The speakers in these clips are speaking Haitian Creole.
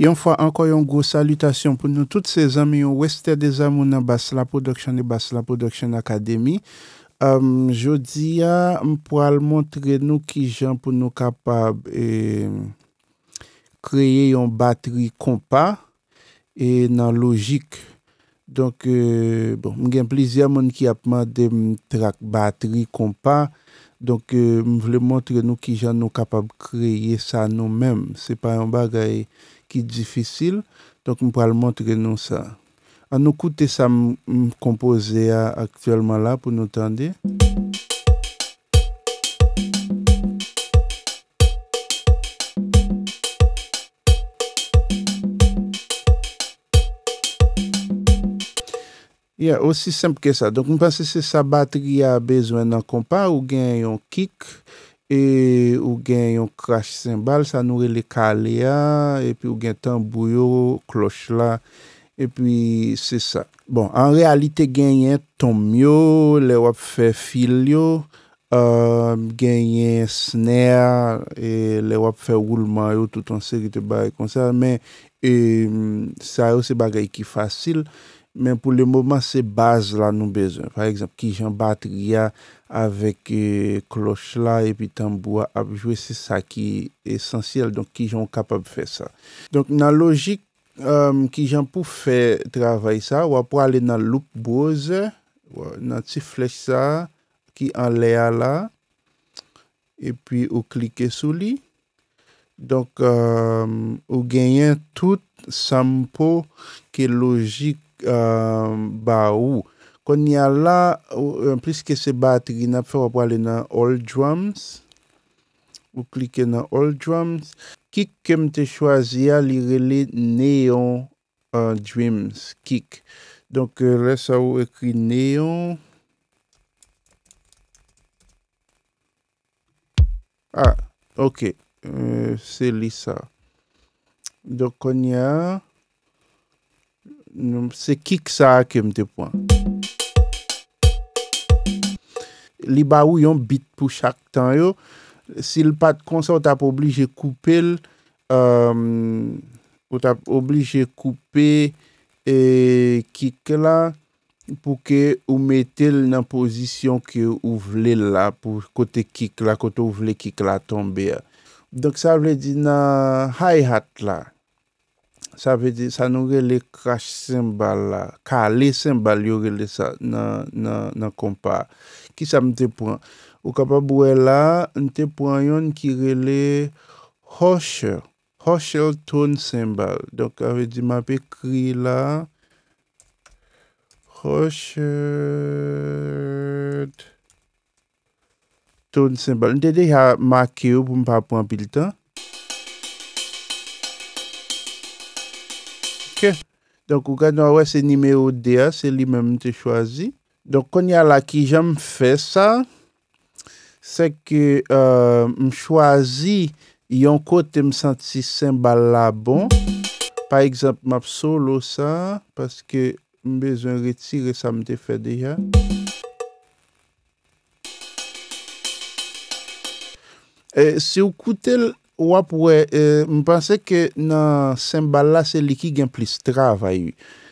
Yon fwa anko yon gwo salutation pou nou tout se zami yon wester de zami nan Basla Production e Basla Production Academy. Jodi ya m pou al montre nou ki jan pou nou kapab e, kreye yon batri kompa e nan logik. Donk e, bon, m gen plizia moun ki apman de m trak batri kompa. Donk e, m vle montre nou ki jan nou kapab kreye sa nou menm. Se pa yon bagay... ki difisil. Donk m pou al montre nou sa. An nou koute sa m kompoze aktuelman la pou nou tende. Ya, osi semp ke sa. Donk m pense se sa bateri a bezwen nan kompa ou gen yon kik. E ou gen yon crash sembal, sa noure le kale ya, e pi ou gen tambou yo, kloch la, e pi se sa. Bon, an realite gen yon tom yo, le wap fe fil yo, euh, gen yon snea, e le wap fe woulman yo toutan se ki te bare konser, men e, sa yo se bagay ki fasil. men pou le mouman se base la nou bezon. Par eksemp, ki jan batria avek e, kloch la epi tambou apjwe, se sa ki esensyel, donk ki jan kapab fe sa. Donk nan logik um, ki jan pou fe travay sa, wap wale nan loup boze, wap nan ti flech sa, ki an lea la, epi ou klike sou li. Donk, um, ou genyen tout, san pou ke logik Euh, ba ou. Kon ya la plis ke se batri na fè wap wale nan All Drums ou klike nan All Drums. Kik kem te chwazi a li rele Neon euh, Dreams. Kik. Donk res euh, a ou ekri Neon Ah ok. Se li sa. Donk kon ya Neon Se kik sa a kem te pwan. Li ba ou yon bit pou chak tan yo. Si l pat konsa, ou tap oblije koupe l. Euh, ou tap oblije koupe e, kik la pou ke ou metel nan pozisyon ki ou vle la pou kote kik la, kote ou vle kik la tombe. Donk sa vle di nan hay hat la. Sa ve de, sa nou rele crash sembal la. Kale sembal yo rele sa nan kompa. Ki sa mte pran? Ou kapa bwe la, mte pran yon ki rele hosher, hosher ton sembal. Donk ave de, ma pe kri la. Hosher ton sembal. Mte de ya make yo pou mpa pran pil tan. Donk ou gade nou a wè se nime ou de a Se li mè mte chwazi Donk kon ya la ki jèm fè sa Se ke m chwazi Yon kote m senti sen bala bon Par exemple m ap solo sa Paske m bezon retire sa m te fè deja Se ou koute l Wap wè, e, mpansè ke nan sembal la se liki gen plis travay.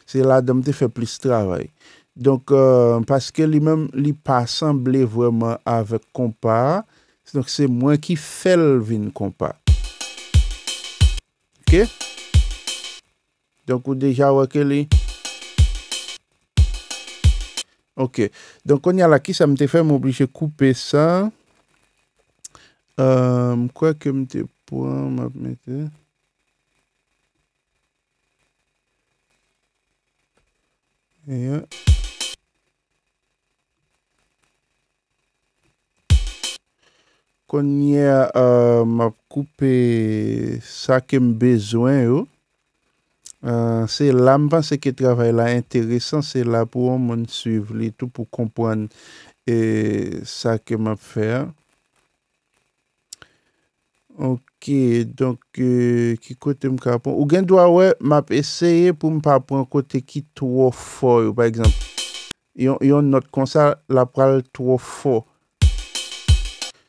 Se la damte fè plis travay. Donk, e, paske li mèm li pa asemble vwèman avèk kompa. Donk se mwen ki fèl vin kompa. Ok? Donk ou deja wakè li? Ok. Donk kon ya la ki, sa mte fè m'oblije koupe sa. Ok. M kwa kem te pou an, m ap mette. Euh. Kon nye, euh, m ap koupe sa kem bezwen yo. Euh, se lamvan se ke travay la, enteresan se la pou an moun suyv li tou pou kompwane sa kem ap fèr. Ok, donk euh, ki kote m ka apon. Ou gen do a we, map eseye pou m pa apon kote ki tro fo yo. Par exemple, yon not konsa la pral tro fo.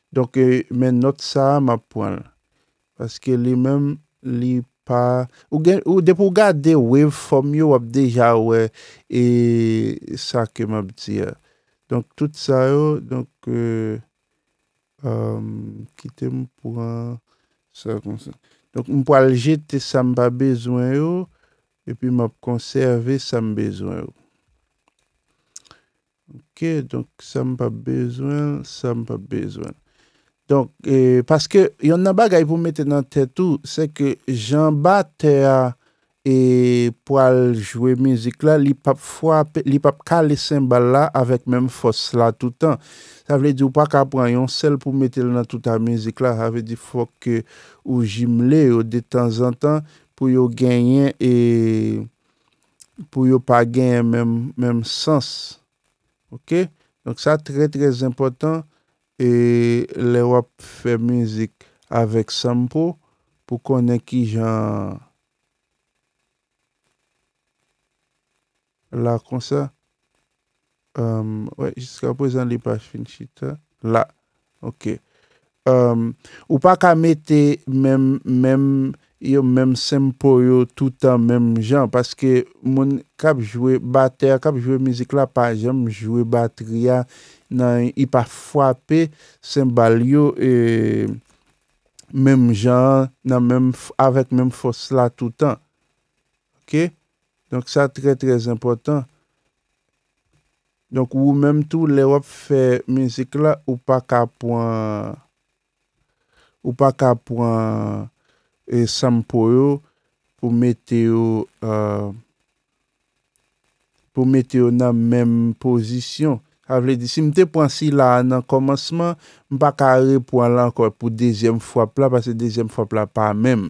Donk euh, men not sa ma apon. Paske li mem li pa. Ou depo ou ga de wave form yo ap deja we. E sa ke map dire. Donk tout sa yo, donk... Euh, Euh, m pou al jete sa m pa bezwen yo epi m ap konserve sa m bezwen yo ok, donk sa m pa bezwen sa m pa bezwen donk, e, eh, paske yon nan bagay pou mette nan tetou se ke jan ba te a e pou al jwe müzik la, li pap fwa, li pap ka le sembal la, avèk mèm fòs la toutan. Sa vle di ou pa kapwa yon sel pou metel nan toutan müzik la, sa vle di fòk ou jimle, ou de tan zan tan pou yo genyen e pou yo pa genyen mèm sens. Ok? Donk sa trè trè zimpotan e lè wap fè müzik avèk sempò pou konè ki jan... la kon sa, wè, um, jiska aposan li pa finchit, la, ok, um, ou pa ka mette, men, men, yo men sempo yo toutan menm jan, paske, moun, kap jwe bater, kap jwe mizik la, pa jem jwe bater ya, nan, i pa fwape, sembal yo, menm jan, nan menm, avet menm fos la toutan, ok, Donk sa tre tre impotant. Donk ou mèm tou lè wap fè mèzèk la ou pa ka e pou an... Ou pa ka pou an e sampou yo pou mète yo nan mèm posisyon. A vle di si m te pwansi la nan komanseman m pa ka re pou an lankoy pou dezyem fwapla pasè dezyem fwapla pa mèm.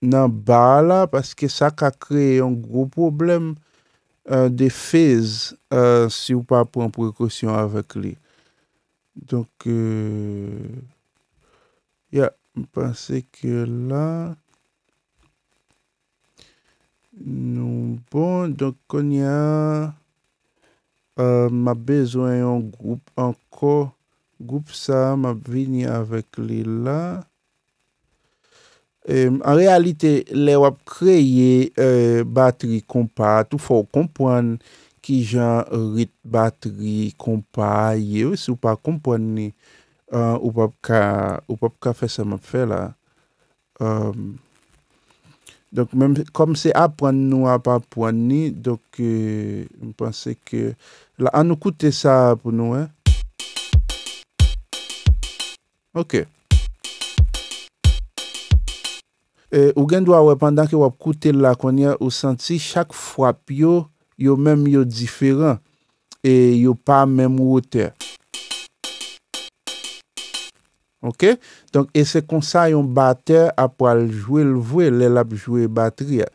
nan ba la, paske sa ka kreye yon gro problem euh, de fez euh, si ou pa pren prekosyon avèk li. Donk, euh, ya, m panse ke la, nou bon, donk kon ya ma bezwen yon goup anko, goup sa, ma vini avèk li la, An realite, lè wap kreye euh, batri kompa, tou fò w kompon ki jan rit batri kompa yè wè si w pa kompon ni w euh, pap ka fè sa mè fè la. Donk mèm, kom se ap pran nou ap ap pran ni, donk mèm euh, panse ke, la an nou koute sa pou nou. Ok. Eh, ou gen dwa wè, pandan ki wap koute lakonye, ou santi, chak fwap yo, yo mèm yo diferan, e yo pa mèm wote. Ok? Donk, e se konsa yon bater, apwa ljwe lvwe, lèl apjwe bater ya.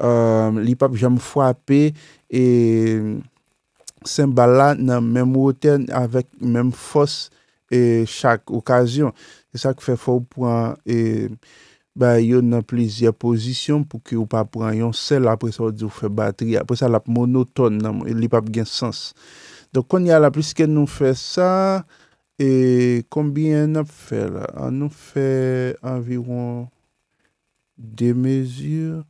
Euh, li pap jame fwap e, e, sen bala nan mèm wote, avèk mèm fos, e chak okasyon. E sa kou fè fò w pou an, e, ba yon nan plezya pozisyon pou ki ou pa pran yon sel apre sa ou di ou fe bateri apre sa l ap monoton nan li pap gen sens. Don kon yon la plezya ke nou fe sa e konbyen ap fe la? An nou fe anviron de mezur.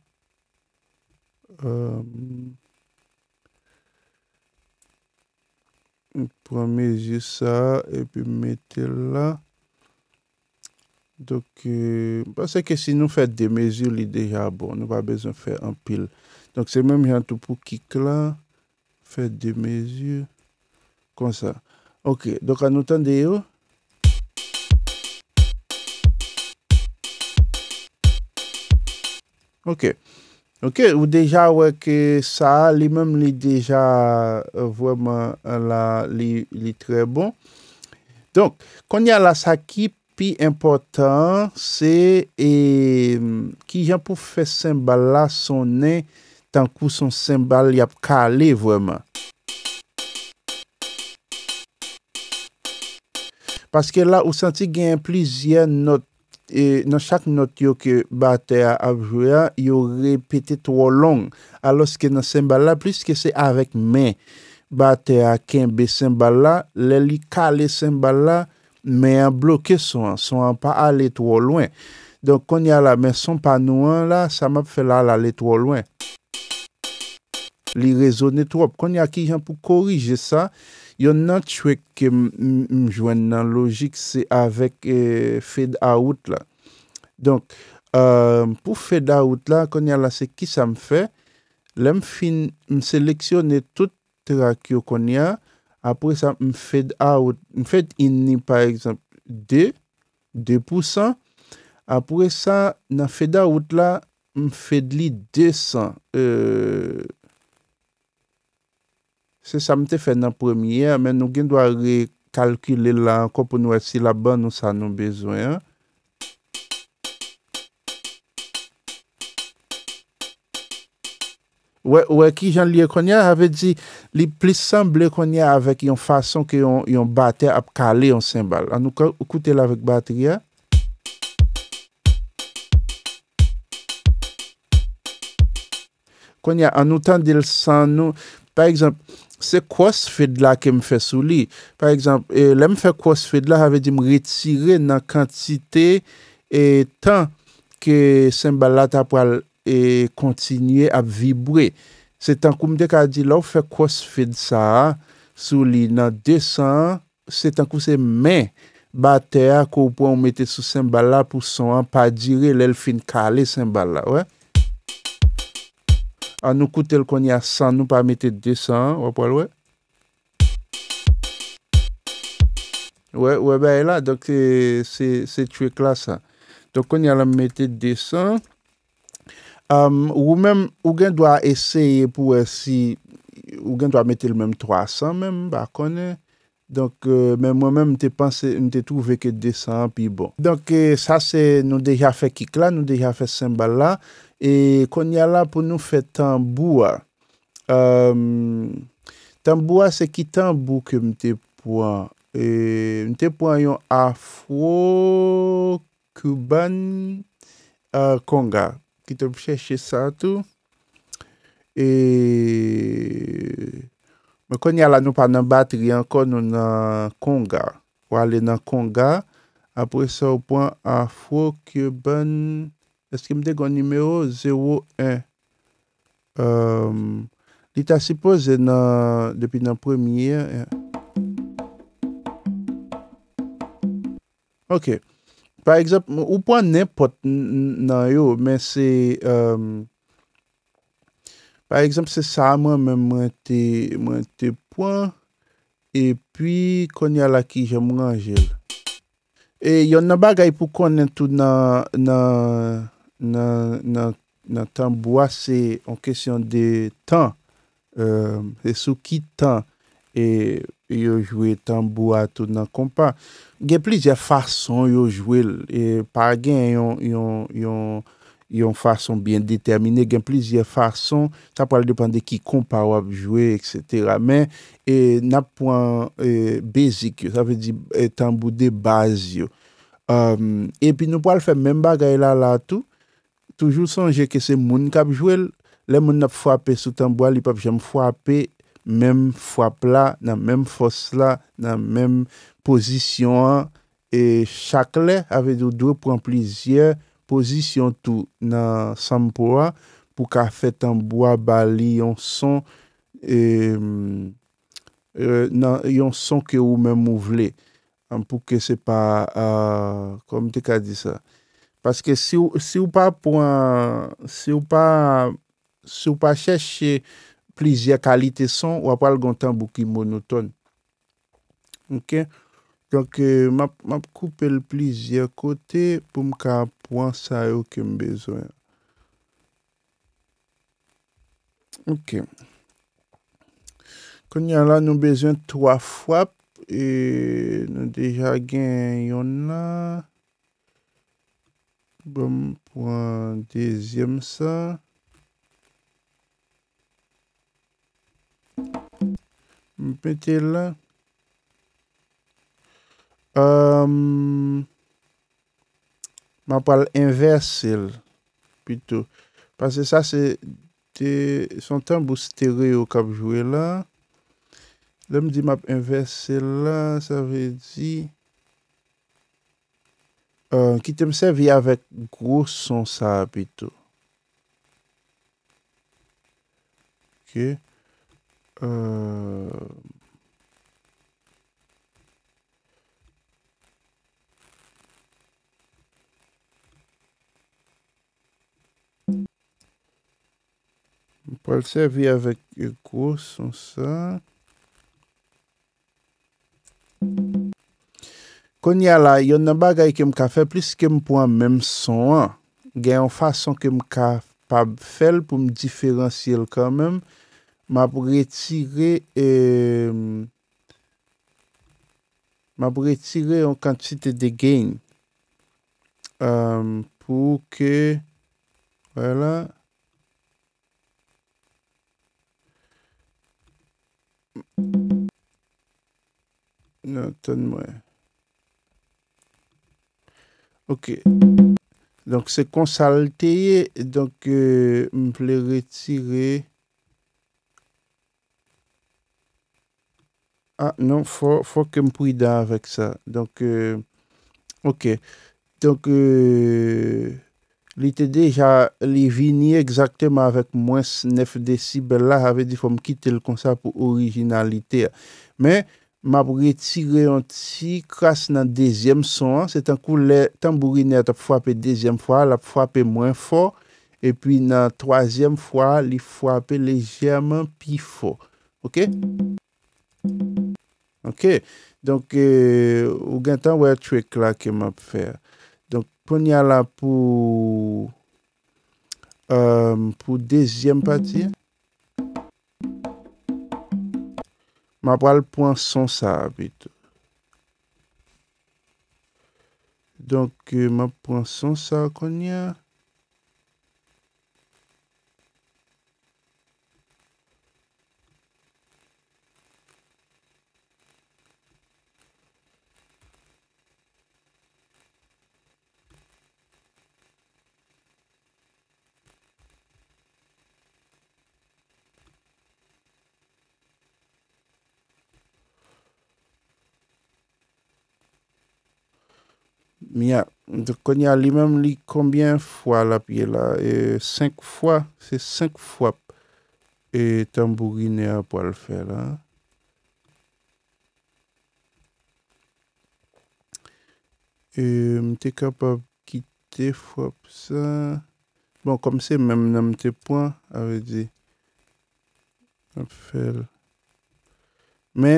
Ou pran mezur sa e pi mette la. Donk, se ke si nou fèd ah bon, de mezur, li deja bon, nou va bezon fè an pil. Donk, se mèm jan tou pou kik la, fèd de mezur, kon sa. Ok, donk an nou tende yo. Eh oh. Ok, ok, ou deja wè ke sa, li mèm li deja vwèm la, li li tre bon. Donk, kon ya la sa kip. Pi importan se e, ki jan pou fe Sembala sonen tan kou son Sembal yap kale vwema. Paske la ou santi gen plizye not, e, nan chak not yo ke Batea Abjouya, yo repete tro long. Aloske nan Sembala, pliske se avek men, Batea akenbe Sembala, leli kale Sembala, men yon blokè son, son an pa alè tro lwen. Don kon yon la men son pa nouan la, sa map fè la alè tro lwen. Li rezonè trop. Kon yon ki jan pou korije sa, yon nan chwek ke m jwen nan logik se avèk e, fèd aout la. Don, e, pou fèd aout la, kon yon la se ki sa m fè, le m fin m seleksyonè e tout tra kyo kon yon, apre sa m fed a out, m fed in ni par exemple 2, 2%, apre sa nan fed a out la, m fed li 200. Euh, se sa m te fè nan premiè, men nou gen dwa re kalkile la, kopo nou wè si la ban nou sa nou bezwen ya. Ouè ki jan liye konye, avè di li plisemble konye avè ki yon fason ki yon batè ap kalè yon sembal. An nou koutè la vèk batè ya. Konye, an nou tan dil san nou, par exemple, se kwa s fèd la ke m fè sou li. Par exemple, euh, le m fè kwa s fèd la, avè di m retire nan kantite etan ke sembal la tap wale. E kontinye a vibre. Se tankou m dek a di la ou fe kwa s fed sa. Sou li nan desan. Se tankou se men. Ba te a kou pou an mette sou sembal la pou son an. Pa dire lel fin kale sembal la. An nou koute l kon ya san nou pa mette desan. Ou apol we? Ou e bay la. Dok se twek la sa. Dok kon ya la mette desan. Ou men, ou gen do a eseye pou e si, ou gen do a mette l menm 300 menm, ba konen. Donk, eh, men mwen menm mte panse, mte touve ke 200 pi bon. Donk, eh, sa se nou deja fe kik la, nou deja fe sembal la. E konya la pou nou fe tamboua. Tamboua se ki tambou ke mte pouan. E mte pouan yon Afro-Kuban-Konga. Kitom chèche sa tout. E, mwen kon yal anou pa nan batri ankon nou nan Konga. Wale nan Konga. Apre sa ou pon Afro-Kyoban. Eske mde gwen nimeyo? Zero-en. Um, Lita si pose nan, depi nan premye. Eh. Ok. Par eksemp, ou pou an ne pot nan yo, men se, euh, par eksemp se sa, mwen mwen te, mwen te pou an, e pi konye ala ki jen mwen anjel. E yon nan bagay pou konnen tout nan, nan, nan, nan tanbwa se, an kesyon de tan, euh, e sou ki tan, e... yo jwe tambou atou nan kompa. Gen plizye fason yo jwe, e par gen yon fason bien determine, gen plizye fason, ta pwal depande ki kompa wap jwe, et cetera, men, e nap pwan e, bezik yo, ta vwe di e, tambou de baz yo. Um, e pi nou pwal fwe men bagay la la tou, toujou sanje ke se moun kap jwe, le moun nap fwape sou tambou, li pwap jem fwape, menm fwapla, nan menm fosla, nan menm pozisyon an, e chakle, ave doudou, pran plizye, pozisyon tou, nan sanpouwa, pou ka fet an bwa bali yon son, e, mm, e yon son ke ou menm mouvle, an pou ke se pa, a, kom te ka di sa. Paske si ou pa pou an, si ou pa, si ou pa cheshe, plizye kalite son, wapal gantan bouki monoton. Ok. Donc, eh, map koupe l plizye kote poum ka pouan sa e ouke mbezwen. Ok. Kon yon la nou bezwen 3 fwa, e nou deja gen yon la, poum pouan dezyem sa. Mwen pwente la. Ehm. Mwen pale inverse. Pwento. Pwente sa se. Son tan pou stereo kap jwe la. Lè mwen di map inverse la. Sa vwen di. Ehm. Ki te mse vi avet. Gros son sa pwento. Ok. Ehm. M pou al sevi avèk ekou, son sa. Kon ya la, yon nan bagay ke m ka fe plis ke m pou an menm son an. Gen an fason ke m ka pab fel pou m diferenci el kan menm. m'a retiré euh, m'a retiré en quantité de gain euh, pour que voilà non moi ok donc c'est consulté. donc euh, me le retirer Ah nan, fwa kem pou idan avèk sa. Donk, ok. Donk, li te deja li vini exaktèman avèk mwen 9 decibel la, avè di fwa mkite l kon sa pou orijinalite. Men, mabouge tigre yon ti kras nan dezyem son, se tankou le tambourinet ap fwape dezyem fwa, l ap fwape mwen fwa, epwi nan toazyem fwa, li fwape lezyeman pi fwa. Ok? Ok, donk euh, ou gen tan wè trik la ke map fèr. Donk pon yal la pou, euh, pou dezyem pati. Map wè l pou an son sa apit. Donk euh, map pou an son sa akon yal. Mi a, konye a li mem li konbyen fwa la piye la, e 5 fwa, se 5 fwa, e tambourine a po al fel, a. E, mte kapab kite fwa psa, bon kom se mem namte pwa, a vezi, al fel, me.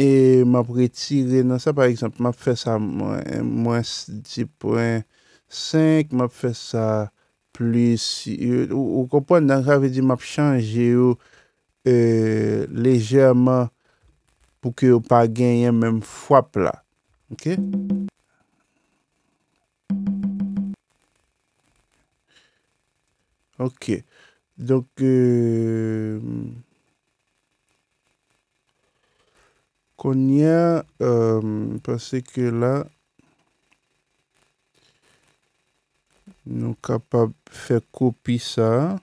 E map retire nan sa par eksemp, map fè sa mwen, mwen 10.5, map fè sa plus, e, ou kompon nan rave di map chanje ou, e, lejèman pou ki ou pa genye mwen fwapla. Ok? Ok. Ok. Ok. Euh, qu'on y a, euh, parce que là, nous capable capables de faire copier ça.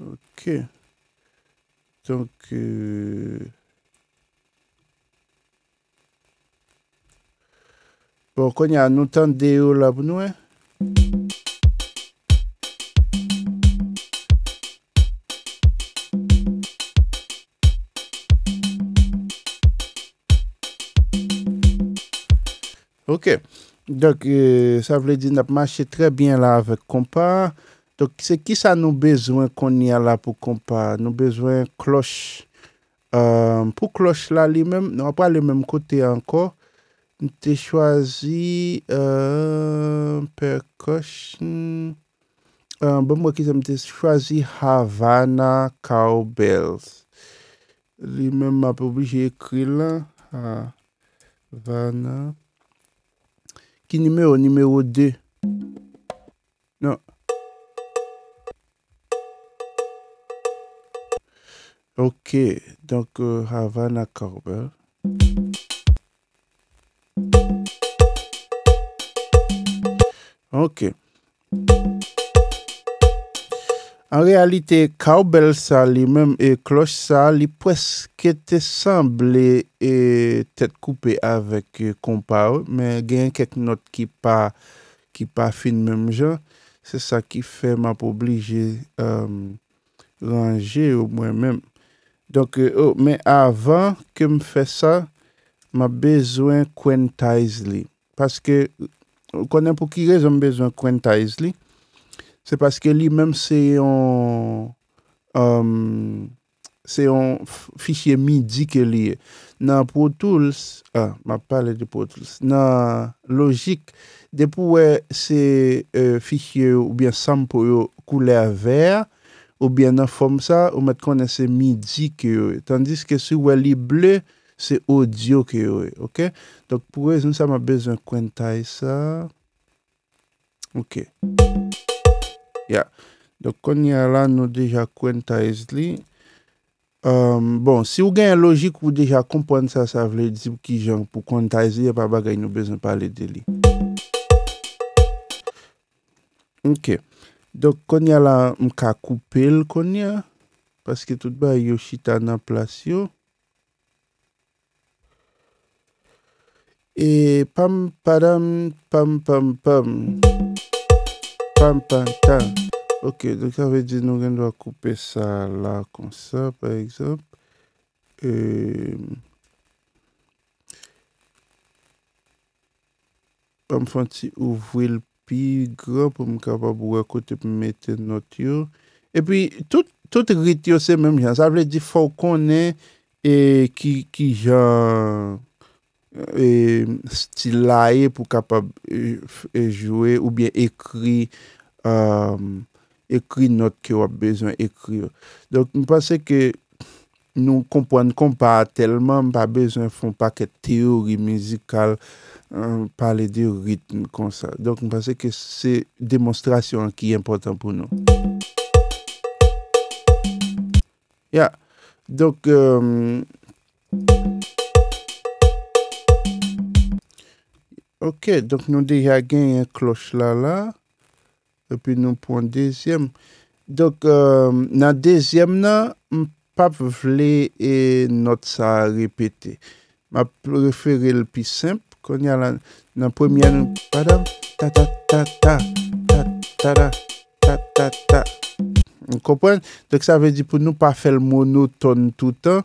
Ok. Donc, euh, Bon kon ya nou tan deyo la pou nou e. Ok. Donk sa euh, vle di nap mache tre bien la avèk kompa. Donk se ki sa nou bezwen kon ya la pou kompa. Nou bezwen kloch. Euh, pou kloch la li mem. Non apwa li mem kote anko. T'es choisi euh, percussion. Euh, bon, moi qui choisi Havana Cowbells. Lui-même m'a obligé d'écrire là. Havana. Qui numéro? Numéro 2. Non. Ok, donc euh, Havana Cowbells. En realite, kawbel sa li mem e kloch sa, li pweske te sanble te te koupe avek kompa ou, men gen kek not ki pa fin mem jan. Se sa ki fe ma pou oblije euh, ranger ou mwen men. Donke, euh, ou, oh, men avan ke m fe sa, ma bezwen kwentayz li. Paske... konen pou ki rezon bezon kwen tais li, se paske li menm se yon um, fichye midi ke li. E. Nan protouls, ah, ma pale di protouls, nan logik, depou we se e, fichye ou bien sampo yo kouler ver, ou bien nan fom sa, ou met konen se midi ke yo, tandis ke sou we li ble, Se o diyo ke yo e, ok? Dok pou wezen sa ma bezan kwentay sa. Ok. Ya. Dok konya la nou deja kwentay li. Um, bon, si ou genye logik pou deja kompon sa, sa vle dizi pou ki jan pou kwentay li, ya e pa bagay nou bezan pale de li. Ok. Dok konya la mka koupel konya. Paske tout ba Yoshita nan plasyo. E pam, padam, pam, pam, pam. Pam, pam, tam. Ok, do ki avè di nou gen do akoupe sa la kon sa, par eksemp. Euh, pam, fanti, ouvre l pi, gro, pou m kapa bou akote pou mette not yo. E pi, tout rit yo se menm jan. Sa avè di fò konen, e ki jan... e stil la e pou kapab e, e jwe ou bien ekri, um, ekri not ki wap bezon ekri. Donk nou pase ke nou kompon kon pa telman, pa bezon fon pa ke teori mizikal, um, pale de ritm kon sa. Donk nou pase ke se demonstrasyon ki important pou nou. Ya, donk... Um, Ok, donk nou dey ya gen yon kloch la la. Epi nou pon dezyem. Donk nan dezyem nan, m pap vle e not sa repete. Ma preferil pi semp kon ya nan. Nan premye nan. Ta ta ta ta. Ta ta ta ta. M kompwen? Donk sa vedi pou nou pa fel mono ton toutan.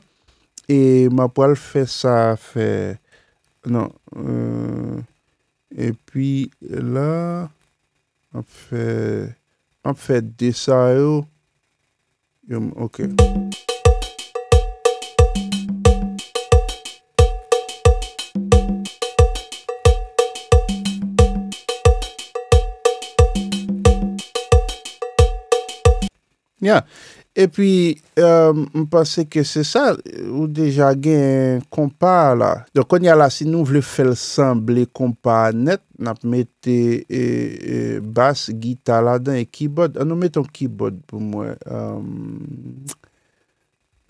E ma pal fe sa fe. Nan. epi la ap fè, ap fè desay yo, yon, ok. Yeah. E pi, m'pase ke se sa, ou deja gen kompa la. Don kon ya la, si nou vle fel san ble kompa net, nap mette euh, euh, bas, gita la den, e kibod. An ah, nou metton kibod pou mwen. Euh,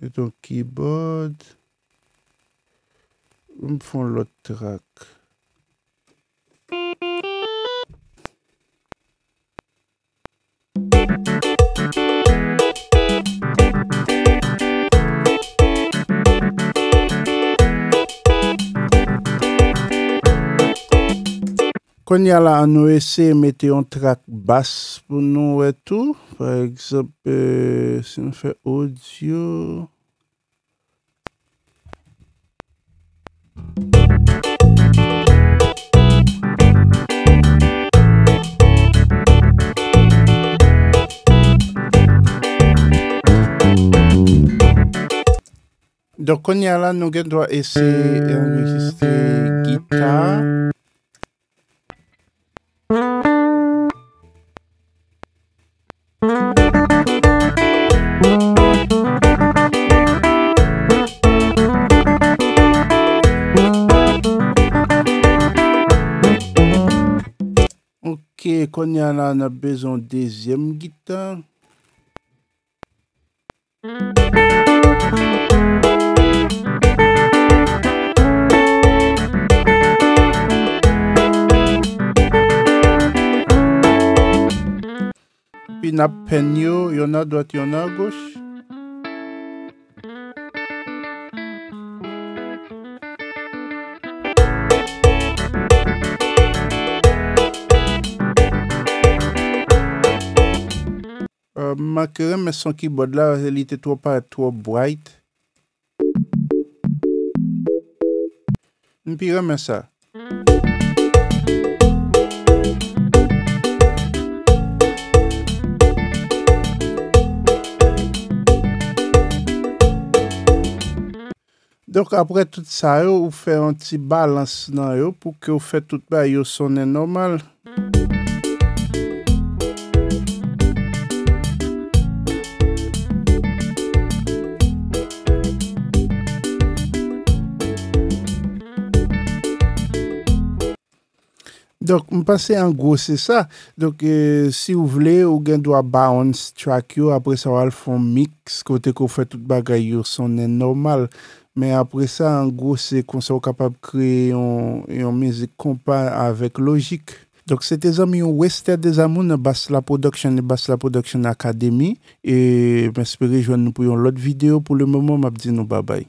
metton kibod. M'fon lot trak. Konya la an nou ese mette yon trak bas pou nou wetou. Par eksepe, euh, se nou fe oudyou. Dok konya la nou gen dwa ese enregistre gita. Ok, kon ya la na bezon dezyem gita. Pi na pen yo, yon na dwat, yon na goch. Ma keremen son keyboard la, realite tou pa etou ou brite. N pi remen sa. Donk apre tout sa yo, ou fe yon ti balans nan yo, pou ke ou fe tout ba yo sonen normal.... Donc, je pense en gros, c'est ça. Donc, euh, si vous voulez, vous avez de bounce, balance track, après ça, vous faire un mix, côté qu'on fait tout le monde, son normal. Mais après ça, en gros, c'est qu'on soit capable de créer une musique compas avec logique. Donc, c'était amis au Western des Amours, basse la production et basse la production academy. Et j'espère que nous pour l'autre autre vidéo. Pour le moment, je vous dis bye bye.